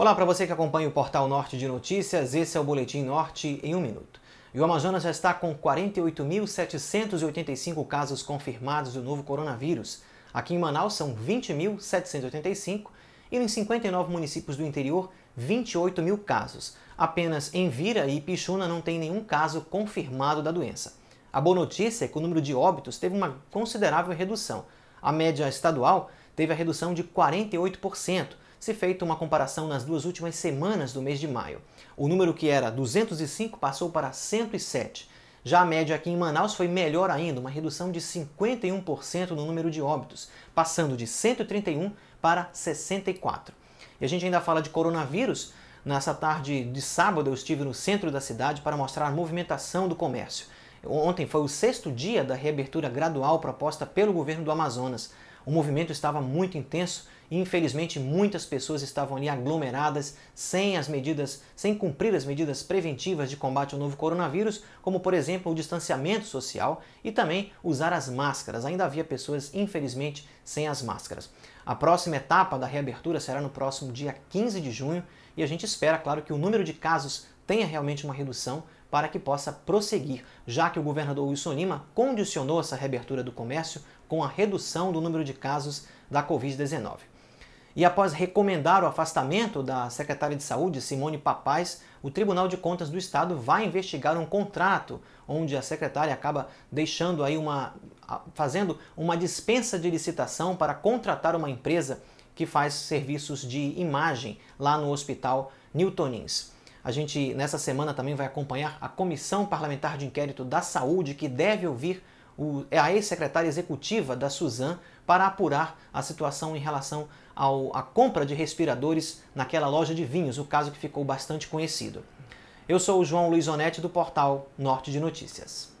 Olá para você que acompanha o Portal Norte de Notícias, esse é o Boletim Norte em um minuto. E o Amazonas já está com 48.785 casos confirmados do novo coronavírus. Aqui em Manaus são 20.785 e nos 59 municípios do interior, 28 mil casos. Apenas em Vira e Pixuna não tem nenhum caso confirmado da doença. A boa notícia é que o número de óbitos teve uma considerável redução. A média estadual teve a redução de 48%, se feita uma comparação nas duas últimas semanas do mês de maio. O número que era 205 passou para 107. Já a média aqui em Manaus foi melhor ainda, uma redução de 51% no número de óbitos, passando de 131 para 64. E a gente ainda fala de coronavírus. Nessa tarde de sábado eu estive no centro da cidade para mostrar a movimentação do comércio. Ontem foi o sexto dia da reabertura gradual proposta pelo governo do Amazonas. O movimento estava muito intenso Infelizmente, muitas pessoas estavam ali aglomeradas, sem as medidas, sem cumprir as medidas preventivas de combate ao novo coronavírus, como por exemplo o distanciamento social e também usar as máscaras. Ainda havia pessoas, infelizmente, sem as máscaras. A próxima etapa da reabertura será no próximo dia 15 de junho e a gente espera, claro, que o número de casos tenha realmente uma redução para que possa prosseguir, já que o governador Wilson Lima condicionou essa reabertura do comércio com a redução do número de casos da Covid-19. E após recomendar o afastamento da secretária de Saúde, Simone Papaz, o Tribunal de Contas do Estado vai investigar um contrato onde a secretária acaba deixando aí uma fazendo uma dispensa de licitação para contratar uma empresa que faz serviços de imagem lá no Hospital Newtonins. A gente nessa semana também vai acompanhar a Comissão Parlamentar de Inquérito da Saúde que deve ouvir é a ex-secretária executiva da Suzan para apurar a situação em relação à compra de respiradores naquela loja de vinhos, o caso que ficou bastante conhecido. Eu sou o João Luiz Onetti do portal Norte de Notícias.